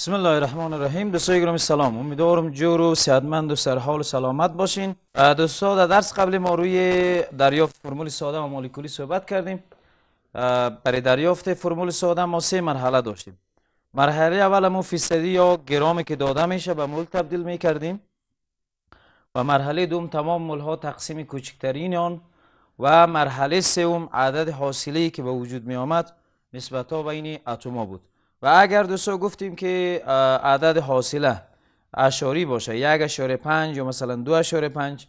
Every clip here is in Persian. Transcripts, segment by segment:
بسم الله الرحمن الرحیم دوستای گرامی سلام امیدوارم جور و سعادتمند و سرحال و سلامت باشین دوستا در درس قبل ما روی دریافت فرمول ساده و مولکولی صحبت کردیم برای دریافت فرمول ساده ما سه مرحله داشتیم مرحله اول ما فیصدی یا گرامی که داده میشه به مول تبدیل میکردیم و مرحله دوم تمام مولها تقسیم کوچکترین آن و مرحله سوم عدد حاصلی که به وجود می آمد نسبت ها بین اتما بود و اگر دوستا گفتیم که عدد حاصله اشاری باشه یک اشاره پنج یا مثلا دو اشاره پنج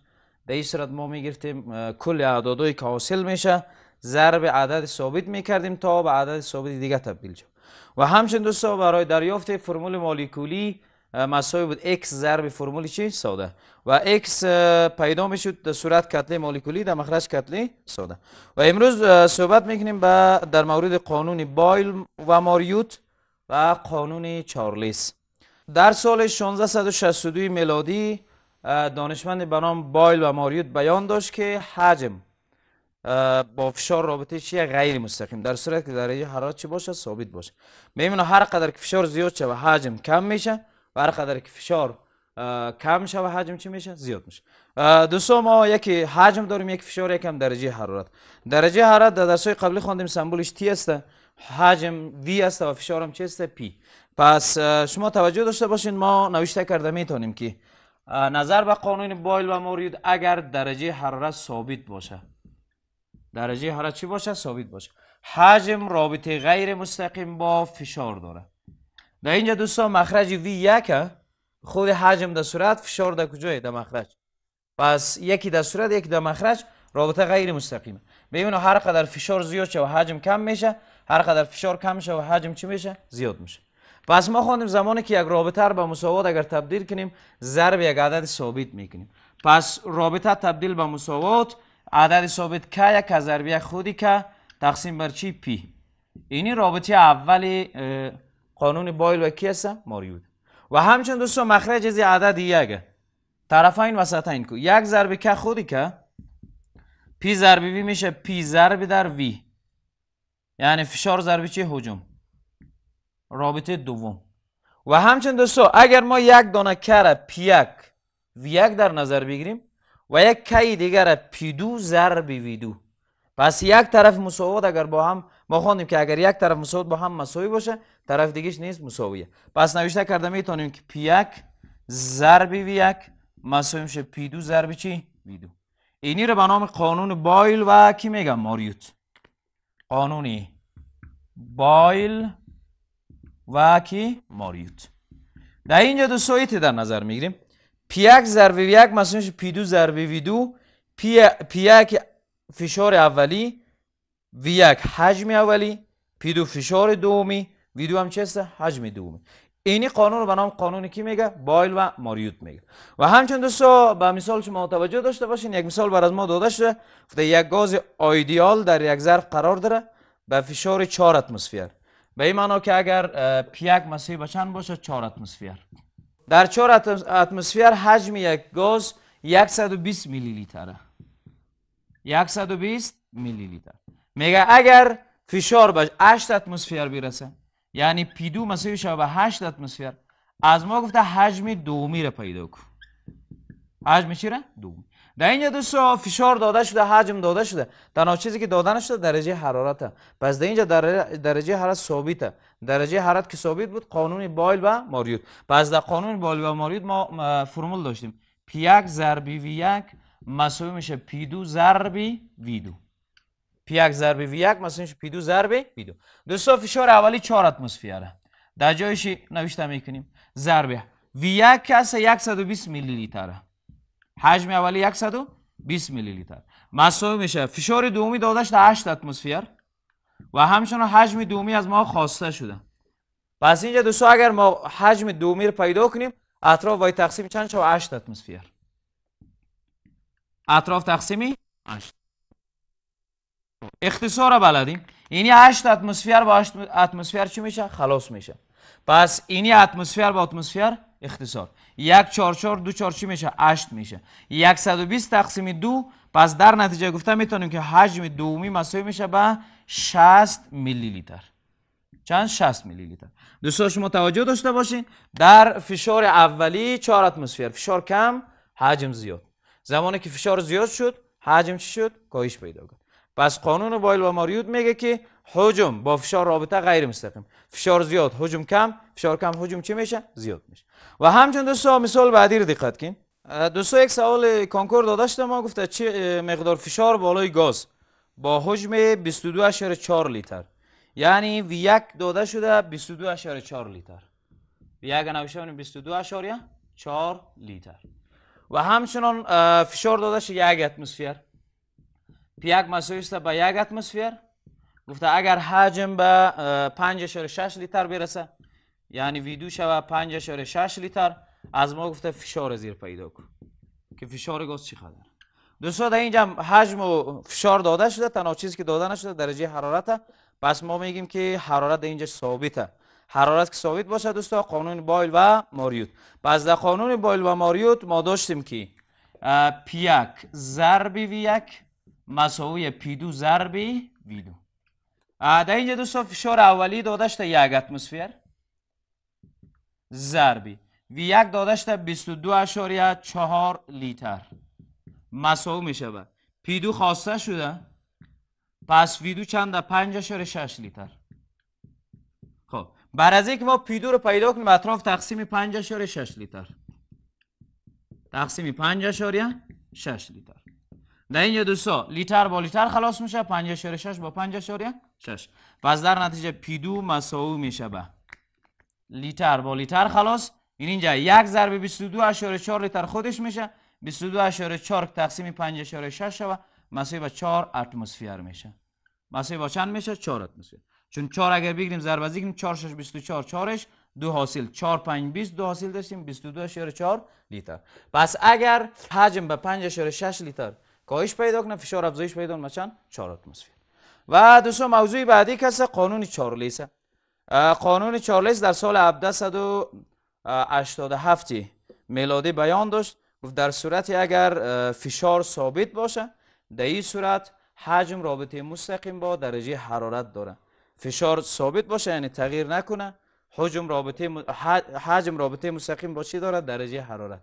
در این صورت ما میگرفتیم کل اعدادهایی که حاصل میشه ضرب عدد ثابت میکردیم تا به عدد ثابت دیگه تبدیل شد و همچنین دوستا برای دریافت فرمول مالیکولی مساوی بود x ضرب فرمول چی ساده و x پیدا میشد در صورت کتله مالیکولی در مخرج کتله ساده و امروز صحبت میکنیم با در مورد قانون بایل و ماریوت و قانون چارلیس در سال 1662 میلادی دانشمند به نام بایل و ماریوت بیان داشت که حجم با فشار رابطه چی غیر مستقیم در صورت که درجه حرارت چی باشه ثابت باشه میمونه هر قدر که فشار زیاد و حجم کم میشه و هر قدر که فشار کم و حجم چی میشه زیاد میشه دوستان ما یکی حجم داریم یک فشار یکم درجه حرارت درجه حرارت در درسای قبلی خواندیم سمبولش تی است حجم وی است و فشار هم چیست پی پس شما توجه داشته باشین ما نوشته کرده میتونیم که نظر به قانون بایل و مورید اگر درجه حرارت ثابت باشه درجه حرارت چی باشه ثابت باشه حجم رابطه غیر مستقیم با فشار داره در اینجا دوستان مخرج وی یک خود حجم در صورت فشار در کجای در مخرج پس یکی در صورت یکی در مخرج رابطه غیر مستقیمه ببینو هر قدر فشار زیاد شه و حجم کم میشه هر قدر فشار کم شه و حجم چی میشه زیاد میشه پس ما خواندیم زمانی که یک رابطه رو به مساوات اگر تبدیل کنیم ضرب یک عدد ثابت میکنیم پس رابطه تبدیل به مساوات عدد ثابت که یک از خودی که تقسیم بر چی پی اینی رابطه اولی قانون بایل و کی ماریود و همچنین دوستان مخرج از عدد یک طرفین وسطین کو یک ضرب که خودی که پی ضرب وی میشه پی ضرب در وی یعنی فشار ضربه چیه؟ حجم رابطه دوم و همچنین دوستو اگر ما یک دانه کره پی یک وی یک در نظر بگیریم و یک کی دیگر پی دو ضرب وی دو پس یک طرف مساوات اگر با هم ما خواندیم که اگر یک طرف مساوات با هم مساوی باشه طرف دیگهش نیست مساویه پس نوشته کرده میتونیم که پی یک ضرب وی یک مساوی میشه پی دو ضرب چی وی دو اینی رو به نام قانون بایل و کی میگم ماریوت قانونی بایل و کی ماریوت در اینجا دو سویتی در نظر میگیریم پی یک زروی وی یک مثلا پی دو زروی وی دو پی, فشار اولی وی یک حجم اولی پی دو فشار دومی وی دو هم چیست حجم دومی اینی قانون رو به نام قانون کی میگه بایل و ماریوت میگه و همچنین دوستا به مثال شما توجه داشته باشین یک مثال بر از ما داده شده یک گاز آیدیال در یک ظرف قرار داره به فشار 4 اتمسفر به این معنا که اگر پی یک مساوی به چند باشه 4 اتمسفر در 4 اتمسفر حجم یک گاز 120 میلی لیتره 120 میلی لیتر میگه اگر فشار به 8 اتمسفر برسه یعنی پی دو مساوی شود به 8 اتمسفر از ما گفته حجم دومی را پیدا کن حجم چی را؟ دومی در این فشار داده شده حجم داده شده تنها چیزی که دادن شده درجه حرارت پس در اینجا درجه حرارت ثابته درجه حرارت که ثابت بود قانون بایل و ماریوت پس در قانون بایل و ماریوت ما فرمول داشتیم P1 ضربی V1 مساوی میشه P2 ضربی V2 P1 ضربی V1 مساوی میشه P2 ضربی V2 دوستا فشار اولی 4 اتمسفره در جایش نوشته میکنیم ضربی V1 که 120 میلی لیتره حجم اولی 120 میلی لیتر مساوی میشه فشار دومی دادش تا 8 اتمسفر و همچنان حجم دومی از ما خواسته شده پس اینجا دوستو اگر ما حجم دومی رو پیدا کنیم اطراف وای تقسیم چند شد 8 اتمسفر اطراف تقسیمی 8 اختصار بلدیم اینی 8 اتمسفر با 8 اتمسفر چی میشه خلاص میشه پس اینی اتمسفر با اتمسفر اختصار یک چار چار دو چار چی میشه اشت میشه بیست تقسیم دو پس در نتیجه گفته میتونیم که حجم دومی مساوی میشه به شست میلی لیتر چند شست میلی لیتر دوستان شما توجه داشته باشین در فشار اولی چار اتمسفر فشار کم حجم زیاد زمانی که فشار زیاد شد حجم چی شد کاهش پیدا کرد و قانون بایل و ماریوت میگه که حجم با فشار رابطه غیر مستقیم فشار زیاد حجم کم فشار کم حجم چه میشه زیاد میشه و همچنین دوستا مثال بعدی رو دقت کن دوستا یک سوال کانکور شده ما گفته چه مقدار فشار بالای گاز با حجم 22.4 لیتر یعنی یک داده شده 22.4 لیتر یک نوشته 22.4 لیتر و همچنان فشار داده شده یک اتمسفر یک است به یک اتمسفر گفته اگر حجم به 5.6 لیتر برسه یعنی ویدو شوه 5.6 لیتر از ما گفته فشار زیر پیدا کن که فشار گاز چی خدر دوستا در اینجا حجم و فشار داده شده تنها چیزی که داده نشده درجه حرارته پس ما میگیم که حرارت در اینجا ثابته حرارت که ثابت باشه دوستا قانون بایل و ماریوت پس در قانون بایل و ماریوت ما داشتیم که پی یک ضرب وی یک مساوی پی دو ضربی ویدو در اینجا دوستان فشار اولی دادش یک اتمسفر ضربی وی یک دادش تا 22 لیتر مساوی می شود پی دو خواسته شده پس وی دو چنده 5 6 لیتر خب بر اینکه ما پی دو رو پیدا کنیم اطراف تقسیم 5 6 لیتر تقسیم 5 6 لیتر در اینجا دوستا لیتر با لیتر خلاص میشه 5.6 با 5.6 پس در نتیجه پی دو مساوی میشه به لیتر با لیتر خلاص این اینجا یک ضرب 22.4 لیتر خودش میشه 22.4 تقسیم 5.6 شود مساوی به 4 اتمسفر میشه مساوی با چند میشه 4 اتمسفر چون 4 اگر بگیریم ضرب از بگیریم 4 6 24 4 ش دو حاصل 4 5 20 دو حاصل داشتیم 22.4 لیتر پس اگر حجم به 5.6 لیتر کاهش پیدا کنه فشار افزایش پیدا کنه چند 4 اتمسفر و دوستان موضوع بعدی که است قانون چارلیس قانون چارلیس در سال 1787 میلادی بیان داشت گفت در صورت اگر فشار ثابت باشه در این صورت حجم رابطه مستقیم با درجه حرارت داره فشار ثابت باشه یعنی تغییر نکنه حجم رابطه حجم رابطه مستقیم با چی داره درجه حرارت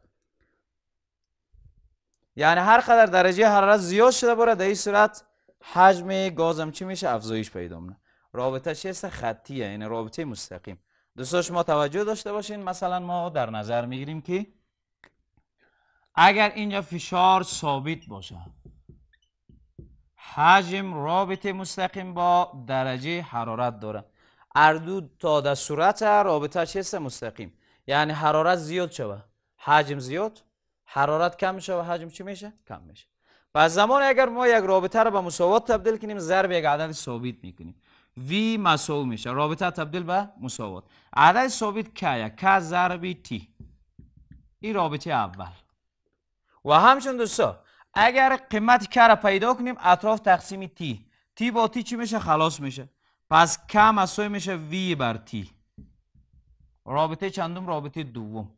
یعنی هر قدر درجه حرارت زیاد شده بره در این صورت حجم گازم چی میشه افزایش پیدا میکنه رابطه چی خطیه یعنی رابطه مستقیم دوستان شما توجه داشته باشین مثلا ما در نظر میگیریم که اگر اینجا فشار ثابت باشه حجم رابطه مستقیم با درجه حرارت داره اردو تا در صورت رابطه چیست مستقیم یعنی حرارت زیاد شوه حجم زیاد حرارت کم میشه و حجم چی میشه کم میشه پس زمان اگر ما یک رابطه رو به مساوات تبدیل کنیم ضرب یک عدد ثابت میکنیم v مساوی میشه رابطه تبدیل به مساوات عدد ثابت که که ضرب t این رابطه اول و همچون دوستا اگر قیمت که را پیدا کنیم اطراف تقسیم t تی با تی چی میشه خلاص میشه پس که مساوی میشه v بر تی. رابطه چندم رابطه دوم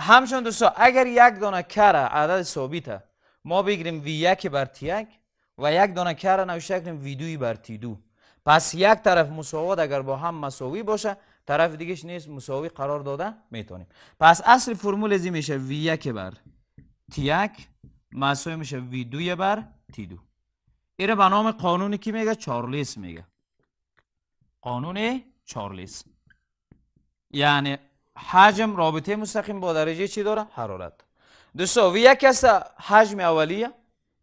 همچنان دوستا اگر یک دانه کره عدد ثابته ما بگیریم وی یک بر تی یک و یک دانه کره نوشته کنیم وی دوی بر تی دو پس یک طرف مساوات اگر با هم مساوی باشه طرف دیگهش نیست مساوی قرار داده میتونیم پس اصل فرمول زی میشه وی یک بر تی یک مساوی میشه وی دوی بر تی دو ایره به نام قانونی که میگه چارلیس میگه قانون چارلیس یعنی حجم رابطه مستقیم با درجه چی داره؟ حرارت دوستا وی یک حجم اولیه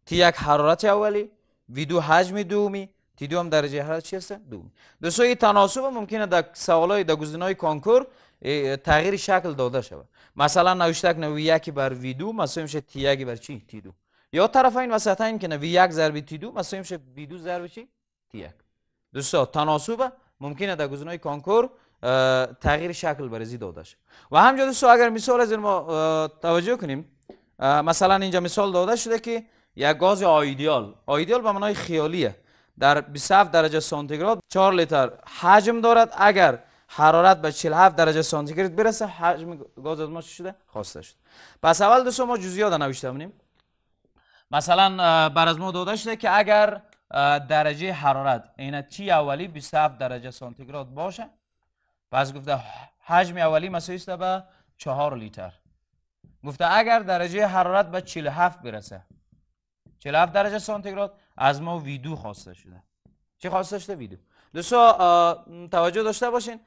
تی یک حرارت اولی وی دو حجم دومی تی دو هم درجه حرارت چی هسته؟ دومی دوستا این تناسب ممکنه در سوالای در های کنکور تغییر شکل داده شود مثلا نوشتک نوی یکی بر وی دو مثلا میشه تی یکی بر چی؟ تی دو یا طرف این وسط این که نوی یک ضرب تی دو مثلا میشه وی دو ضرب چی؟ تی یک دوستو تناسب ممکنه در های کنکور تغییر شکل برزی شد و همجا دوستو اگر مثال از این ما توجه کنیم مثلا اینجا مثال داده شده که یک گاز آیدیال آیدیال به منای خیالیه در 27 درجه سانتیگراد 4 لیتر حجم دارد اگر حرارت به 47 درجه سانتیگراد برسه حجم گاز از ما شده خواسته شد پس اول دوستو ما جزئیات نوشته بینیم مثلا بر از ما داده شده که اگر درجه حرارت اینه چی اولی 27 درجه سانتیگراد باشه پس گفته حجم اولی مساوی است به چهار لیتر گفته اگر درجه حرارت به 47 برسه 47 درجه سانتیگراد از ما ویدو خواسته شده چی خواسته شده ویدو دوستا توجه داشته باشین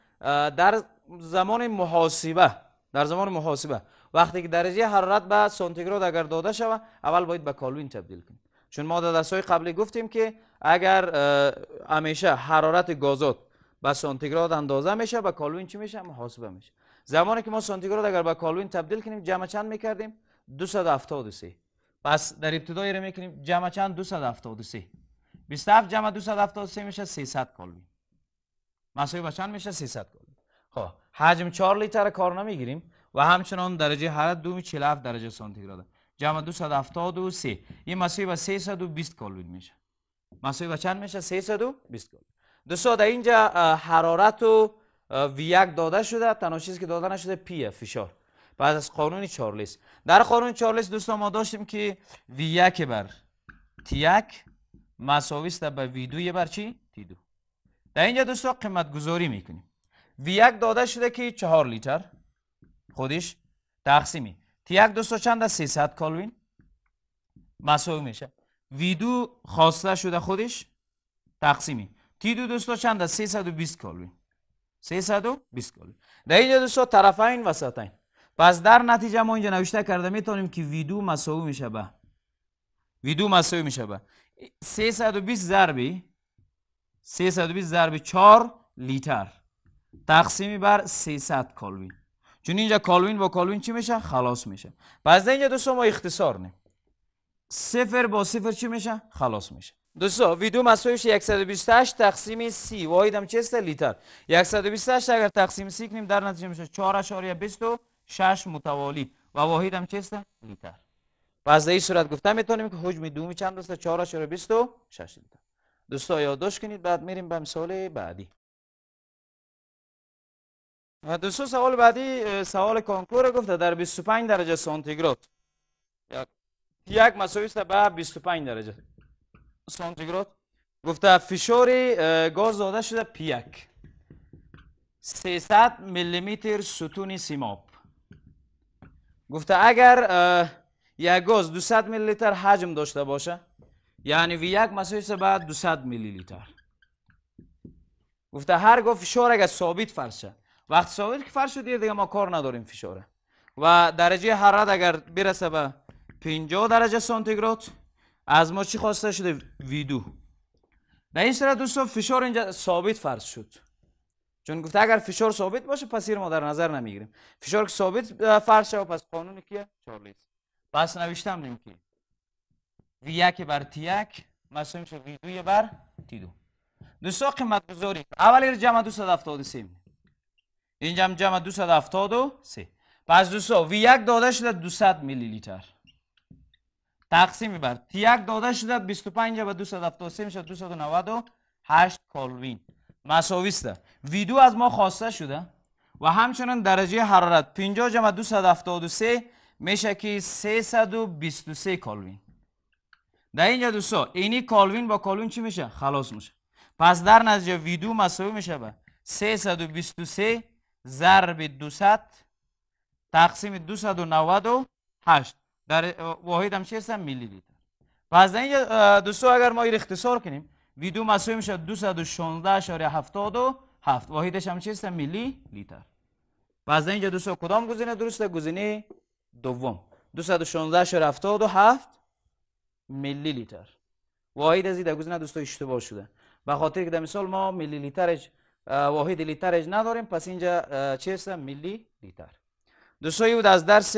در زمان محاسبه در زمان محاسبه وقتی که درجه حرارت به سانتیگراد اگر داده شود اول باید به کالوین تبدیل کنیم چون ما در درس‌های قبلی گفتیم که اگر همیشه حرارت گازات با سانتیگراد اندازه میشه و کالوین چی میشه محاسبه میشه زمانی که ما سانتیگراد اگر با کالوین تبدیل کنیم جمع چند میکردیم 273 پس در ابتدا رو میکنیم جمع چند 273 27 جمع 273 میشه 300 کالوین مساوی به چند میشه 300 کالوین خب حجم 4 لیتر کار نمیگیریم و همچنان درجه حرارت 247 درجه سانتیگراد جمع 273 این مساوی با 320 کالوین میشه مساوی با چند میشه 320 کالوین دوستا در اینجا حرارت و وی یک داده شده تنها چیزی که داده نشده پی فشار بعد از قانون چارلز در قانون چارلز دوستان ما داشتیم که وی یک بر تی یک مساوی است به وی دو بر چی تی دو در اینجا دوستا قیمت گذاری میکنیم وی یک داده شده که چهار لیتر خودش تقسیمی تی یک دوستا چند است 300 کالوین مساوی میشه وی دو خواسته شده خودش تقسیمی دو دوستا چند است 320 کلوین 320 کلوین در اینجا دوستا وسط وسطین پس در نتیجه ما اینجا نوشته کرده میتونیم که ویدو مساوی میشه به ویدو مساوی میشه به 320 ضربی 320 ضرب 4 لیتر تقسیمی بر 300 کالوین چون اینجا کالوین با کالوین چی میشه خلاص میشه پس در اینجا دوستا ما اختصار نیم صفر با صفر چی میشه؟ خلاص میشه دوستا ویدیو مسایش 128 تقسیم سی واحدم هم لیتر 128 اگر تقسیم سی کنیم در نتیجه میشه 4.26 متوالی و واحدم هم لیتر پس در این صورت گفتم میتونیم که حجم دومی چند است 4.26 لیتر دوستا یادداشت کنید بعد میریم به مثال بعدی دوستا سوال بعدی سوال کانکور گفته در 25 درجه سانتیگراد یک مساوی است به 25 درجه سانتیگراد گفته فشار گاز داده شده پی یک 300 میلیمتر ستون سیماب گفته اگر یک گاز 200 میلی لیتر حجم داشته باشه یعنی وی یک مساوی است به 200 میلی لیتر گفته گفت فشار اگر ثابت فرشه وقت ثابت که فرش شد دیگه ما کار نداریم فشاره و درجه حرارت اگر برسه به 50 درجه سانتیگراد از ما چی خواسته شده ویدو در این صورت دوستان فشار اینجا ثابت فرض شد چون گفته اگر فشار ثابت باشه پس ما در نظر نمیگیریم فشار که ثابت فرض شد پس قانون کیه چارلیز پس نوشتم نمیگیم وی یک بر تی یک مساوی میشه وی دوی بر تی دو دوستا قیمت گذاری اولی جمع 273 اینجا هم جمع 273 پس دوستا وی یک داده شده 200 میلی لیتر تقسیم بر تی یک داده شده 25 به 273 میشه 298 کالوین مساوی است ویدو از ما خواسته شده و همچنین درجه حرارت 50 جمع 273 میشه که 323 کالوین در اینجا دوستا اینی کالوین با کالوین چی میشه خلاص میشه پس در نتیجه ویدو مساوی میشه به 323 ضرب 200 تقسیم 298 در واحد هم چیست میلی لیتر پس اینجا دوستو اگر ما این اختصار کنیم ویدو مسئول میشه هفت. واحدش هم هم میلی لیتر پس از اینجا دوستو کدام گزینه درسته گزینه دوم هفت میلی لیتر واحد از این گزینه دوستو اشتباه شده بخاطر که در مثال ما میلی لیترش واحد لیترش نداریم پس اینجا هم میلی لیتر دوستو از درس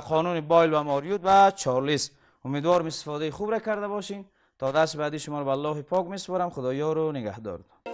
قانون بایل و ماریوت و چارلیس امیدوارم استفاده خوب را کرده باشین تا دست بعدی شما رو به الله پاک میسپارم خدایا رو نگهدارد